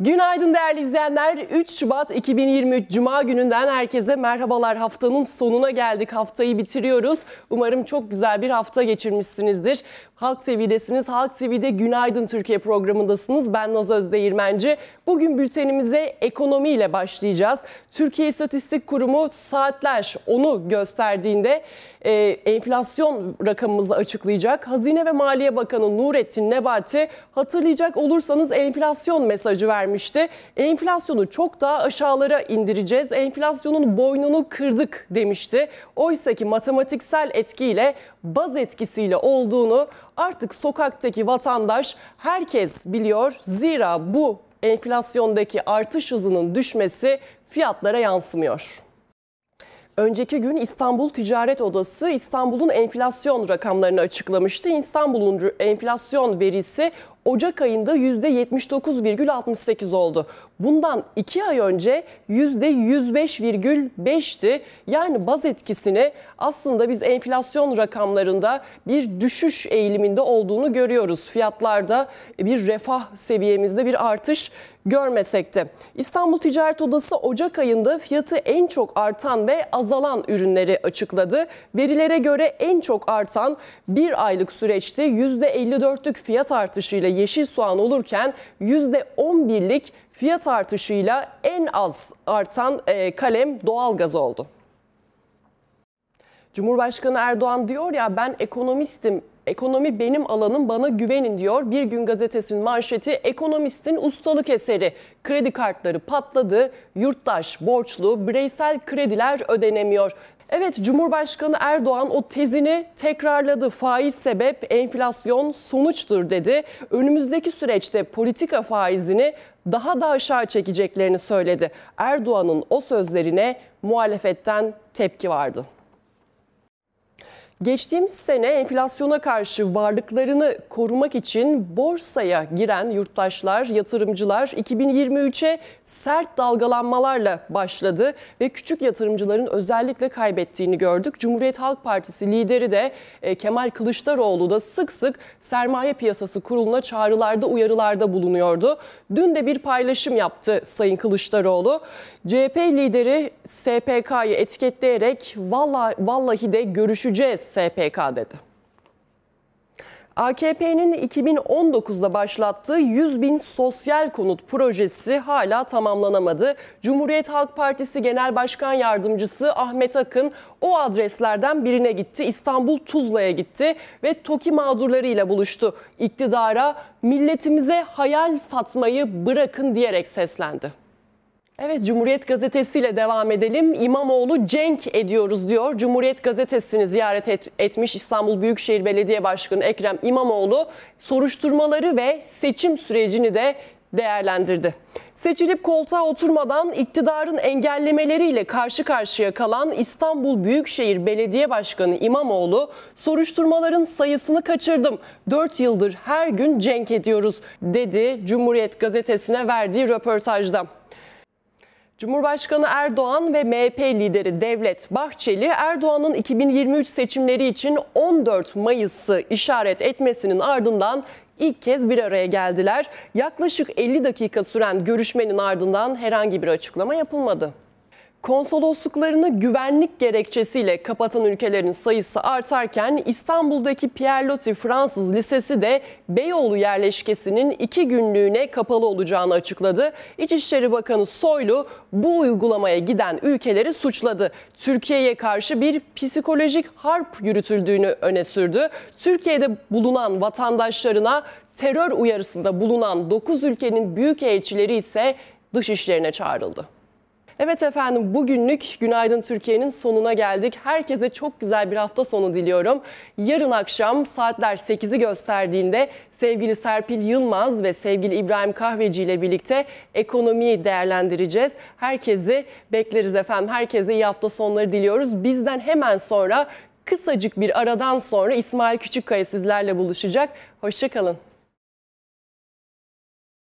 Günaydın değerli izleyenler. 3 Şubat 2023 Cuma gününden herkese merhabalar. Haftanın sonuna geldik. Haftayı bitiriyoruz. Umarım çok güzel bir hafta geçirmişsinizdir. Halk TV'desiniz. Halk TV'de Günaydın Türkiye programındasınız. Ben Naz Özdeğirmenci. Bugün bültenimize ekonomiyle başlayacağız. Türkiye İstatistik Kurumu saatler onu gösterdiğinde e, enflasyon rakamımızı açıklayacak. Hazine ve Maliye Bakanı Nurettin Nebati hatırlayacak olursanız enflasyon mesajı vermişti vermişti. Enflasyonu çok daha aşağılara indireceğiz. Enflasyonun boynunu kırdık demişti. Oysa ki matematiksel etkiyle baz etkisiyle olduğunu artık sokaktaki vatandaş herkes biliyor. Zira bu enflasyondaki artış hızının düşmesi fiyatlara yansımıyor. Önceki gün İstanbul Ticaret Odası İstanbul'un enflasyon rakamlarını açıklamıştı. İstanbul'un enflasyon verisi Ocak ayında %79,68 oldu. Bundan 2 ay önce %105,5'ti. Yani baz etkisini aslında biz enflasyon rakamlarında bir düşüş eğiliminde olduğunu görüyoruz. Fiyatlarda bir refah seviyemizde bir artış görmesek de. İstanbul Ticaret Odası Ocak ayında fiyatı en çok artan ve azalan ürünleri açıkladı. Verilere göre en çok artan bir aylık süreçte %54'lük fiyat artışıyla yeşil soğan olurken %11'lik fiyat artışıyla en az artan e, kalem doğalgaz oldu. Cumhurbaşkanı Erdoğan diyor ya ben ekonomistim. Ekonomi benim alanım bana güvenin diyor. Bir gün gazetesinin manşeti ekonomistin ustalık eseri. Kredi kartları patladı, yurttaş borçlu, bireysel krediler ödenemiyor. Evet Cumhurbaşkanı Erdoğan o tezini tekrarladı. Faiz sebep, enflasyon sonuçtur dedi. Önümüzdeki süreçte politika faizini daha da aşağı çekeceklerini söyledi. Erdoğan'ın o sözlerine muhalefetten tepki vardı. Geçtiğimiz sene enflasyona karşı varlıklarını korumak için borsaya giren yurttaşlar, yatırımcılar 2023'e sert dalgalanmalarla başladı ve küçük yatırımcıların özellikle kaybettiğini gördük. Cumhuriyet Halk Partisi lideri de e, Kemal Kılıçdaroğlu da sık sık sermaye piyasası kuruluna çağrılarda, uyarılarda bulunuyordu. Dün de bir paylaşım yaptı Sayın Kılıçdaroğlu. CHP lideri SPK'yı etiketleyerek vallahi, vallahi de görüşeceğiz SPK dedi. AKP'nin 2019'da başlattığı 100 bin sosyal konut projesi hala tamamlanamadı. Cumhuriyet Halk Partisi Genel Başkan Yardımcısı Ahmet Akın o adreslerden birine gitti. İstanbul Tuzla'ya gitti ve TOKİ mağdurlarıyla buluştu. İktidara milletimize hayal satmayı bırakın diyerek seslendi. Evet Cumhuriyet Gazetesi ile devam edelim. İmamoğlu cenk ediyoruz diyor. Cumhuriyet Gazetesi'ni ziyaret et, etmiş İstanbul Büyükşehir Belediye Başkanı Ekrem İmamoğlu soruşturmaları ve seçim sürecini de değerlendirdi. Seçilip koltuğa oturmadan iktidarın engellemeleriyle karşı karşıya kalan İstanbul Büyükşehir Belediye Başkanı İmamoğlu soruşturmaların sayısını kaçırdım. 4 yıldır her gün cenk ediyoruz dedi Cumhuriyet Gazetesi'ne verdiği röportajda. Cumhurbaşkanı Erdoğan ve MHP lideri Devlet Bahçeli Erdoğan'ın 2023 seçimleri için 14 Mayıs'ı işaret etmesinin ardından ilk kez bir araya geldiler. Yaklaşık 50 dakika süren görüşmenin ardından herhangi bir açıklama yapılmadı. Konsolosluklarını güvenlik gerekçesiyle kapatan ülkelerin sayısı artarken İstanbul'daki Pierre Loti Fransız Lisesi de Beyoğlu yerleşkesinin iki günlüğüne kapalı olacağını açıkladı. İçişleri Bakanı Soylu bu uygulamaya giden ülkeleri suçladı. Türkiye'ye karşı bir psikolojik harp yürütüldüğünü öne sürdü. Türkiye'de bulunan vatandaşlarına terör uyarısında bulunan 9 ülkenin büyük elçileri ise dış işlerine çağrıldı. Evet efendim bugünlük Günaydın Türkiye'nin sonuna geldik. Herkese çok güzel bir hafta sonu diliyorum. Yarın akşam saatler 8'i gösterdiğinde sevgili Serpil Yılmaz ve sevgili İbrahim Kahveci ile birlikte ekonomiyi değerlendireceğiz. Herkesi bekleriz efendim. Herkese iyi hafta sonları diliyoruz. Bizden hemen sonra kısacık bir aradan sonra İsmail Küçükkaya sizlerle buluşacak. Hoşçakalın.